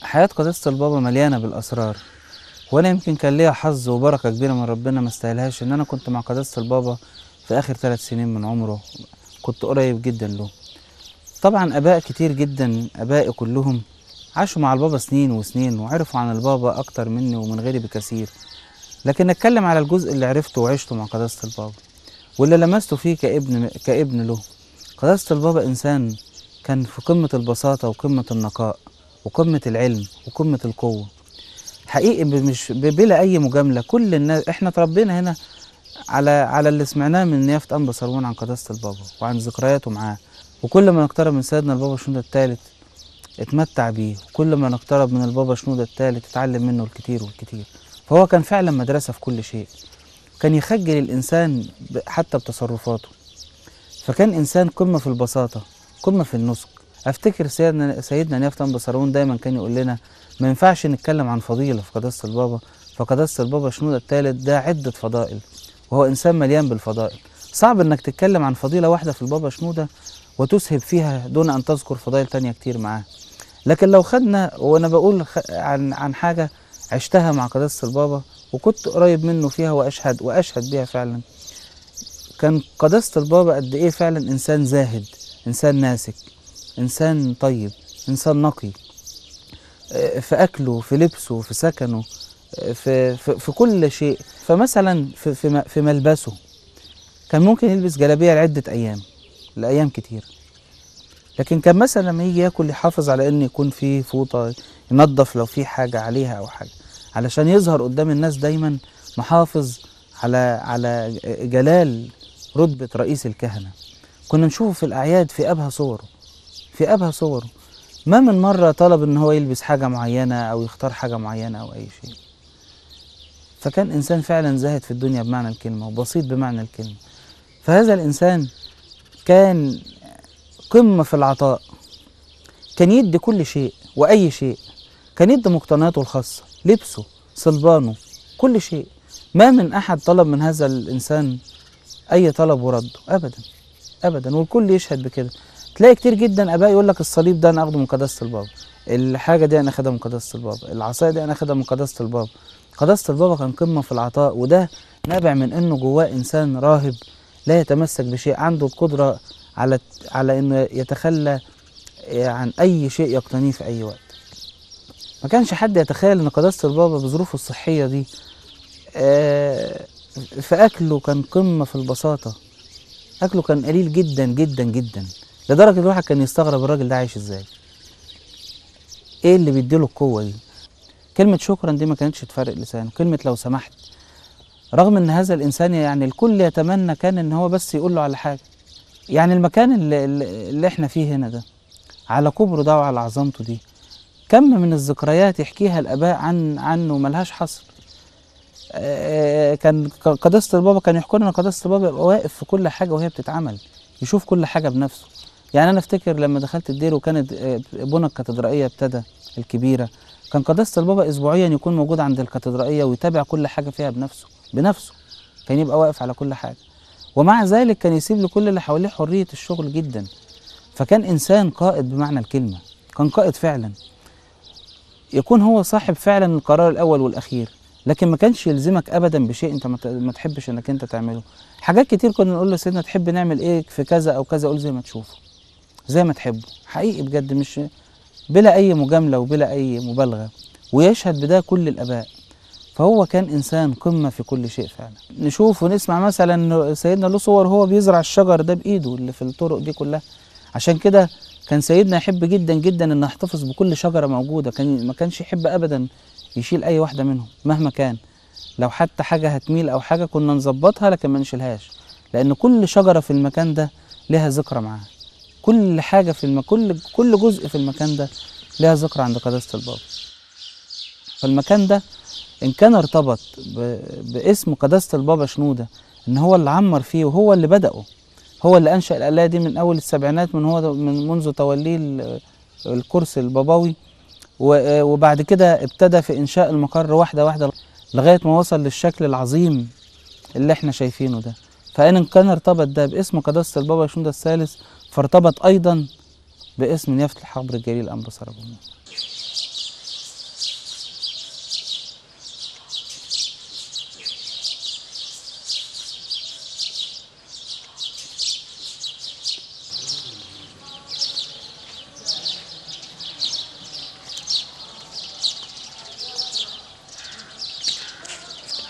حياة قداسة البابا مليانة بالأسرار وأنا يمكن كان ليا حظ وبركة كبيرة من ربنا ما استاهلهاش إن أنا كنت مع قداسة البابا في آخر ثلاث سنين من عمره كنت قريب جدا له طبعا آباء كتير جدا آبائي كلهم عاشوا مع البابا سنين وسنين وعرفوا عن البابا أكتر مني ومن غيري بكثير لكن أتكلم على الجزء اللي عرفته وعشته مع قداسة البابا واللي لمسته فيه كابن كابن له قداسة البابا إنسان كان في قمة البساطة وقمة النقاء وقمة العلم وقمة القوة حقيقي مش بلا أي مجاملة كل الناس إحنا اتربينا هنا على على اللي سمعناه من نيافة أنبا سروان عن قداسة البابا وعن ذكرياته معاه وكل ما نقترب من سيدنا البابا شنودة الثالث اتمتع بيه وكل ما نقترب من البابا شنودة الثالث اتعلم منه الكتير والكتير فهو كان فعلا مدرسة في كل شيء كان يخجل الإنسان حتى بتصرفاته فكان إنسان قمة في البساطة قمة في النسك افتكر سيدنا سيدنا نيفتن بصرون دايما كان يقول لنا ما ينفعش نتكلم عن فضيله في قداسه البابا فقداسه البابا شنودة الثالث ده عده فضائل وهو انسان مليان بالفضائل صعب انك تتكلم عن فضيله واحده في البابا شنوده وتسهب فيها دون ان تذكر فضائل تانية كتير معاه لكن لو خدنا وانا بقول عن عن حاجه عشتها مع قداسه البابا وكنت قريب منه فيها واشهد واشهد بيها فعلا كان قداسه البابا قد ايه فعلا انسان زاهد انسان ناسك إنسان طيب إنسان نقي آه، في أكله في لبسه في سكنه آه، في, في, في كل شيء فمثلا في, في, في ملبسه كان ممكن يلبس جلابية لعدة أيام لأيام كتير لكن كان مثلا لما يجي ياكل يحافظ على إن يكون في فوطة ينظف لو في حاجة عليها أو حاجة علشان يظهر قدام الناس دايما محافظ على على جلال رتبة رئيس الكهنة كنا نشوفه في الأعياد في أبهى صوره في أبهى صوره ما من مرة طلب إن هو يلبس حاجة معينة أو يختار حاجة معينة أو أي شيء فكان إنسان فعلا زاهد في الدنيا بمعنى الكلمة وبسيط بمعنى الكلمة فهذا الإنسان كان قمة في العطاء كان يدي كل شيء وأي شيء كان يدي مقتنياته الخاصة لبسه صلبانه كل شيء ما من أحد طلب من هذا الإنسان أي طلب ورده أبدا أبدا والكل يشهد بكده تلاقي كتير جدا اباء يقول لك الصليب ده انا اخده من قداسه البابا الحاجه دي انا اخدها من قداسه البابا العصايه دي انا اخدها من قداسه البابا قداسه البابا كان قمه في العطاء وده نابع من انه جواه انسان راهب لا يتمسك بشيء عنده القدره على على انه يتخلى عن اي شيء يقتنيه في اي وقت ما كانش حد يتخيل ان قداسه البابا بظروفه الصحيه دي آه، في اكله كان قمه في البساطه اكله كان قليل جدا جدا جدا لدرجه الواحد كان يستغرب الراجل ده عايش ازاي ايه اللي بيديله القوه دي كلمه شكرا دي ما كانتش تفرق لسانه كلمه لو سمحت رغم ان هذا الانسان يعني الكل يتمنى كان ان هو بس يقول له على حاجه يعني المكان اللي, اللي احنا فيه هنا ده على كبره ده وعلى عظمته دي كم من الذكريات يحكيها الاباء عن عنه ملهاش حصر آه، كان قداسه البابا كان يحكوا لنا قداسه البابا يبقى واقف في كل حاجه وهي بتتعمل يشوف كل حاجه بنفسه يعني انا افتكر لما دخلت الدير وكانت آه، بنى الكاتدرائيه ابتدى الكبيره كان قداسه البابا اسبوعيا يكون موجود عند الكاتدرائيه ويتابع كل حاجه فيها بنفسه بنفسه كان يبقى واقف على كل حاجه ومع ذلك كان يسيب لكل اللي حواليه حريه الشغل جدا فكان انسان قائد بمعنى الكلمه كان قائد فعلا يكون هو صاحب فعلا القرار الاول والاخير لكن ما كانش يلزمك ابدا بشيء انت ما تحبش انك انت تعمله حاجات كتير كنا نقول له سيدنا تحب نعمل ايه في كذا او كذا قول زي ما تشوفه زي ما تحبوا حقيقي بجد مش بلا أي مجاملة وبلا أي مبالغة ويشهد بده كل الآباء فهو كان إنسان قمة في كل شيء فعلا نشوف ونسمع مثلا سيدنا له صور هو بيزرع الشجر ده بإيده اللي في الطرق دي كلها عشان كده كان سيدنا يحب جدا جدا ان يحتفظ بكل شجره موجوده كان ما كانش يحب ابدا يشيل اي واحده منهم مهما كان لو حتى حاجه هتميل او حاجه كنا نظبطها لكن ما نشيلهاش لان كل شجره في المكان ده لها ذكرى معاها كل حاجة في الم... كل كل جزء في المكان ده لها ذكر عند قداسة البابا فالمكان ده إن كان ارتبط ب... باسم قداسة البابا شنودة إن هو اللي عمر فيه وهو اللي بدأه هو اللي أنشأ الآلة دي من أول السبعينات من هو من منذ توليه الكرسي البابوي وبعد كده ابتدى في إنشاء المقر واحدة واحدة لغاية ما وصل للشكل العظيم اللي احنا شايفينه ده فإن كان ارتبط ده باسم قداسة البابا شنودة الثالث فارتبط أيضا باسم نيافة الحبر الجليل أنبا سربوني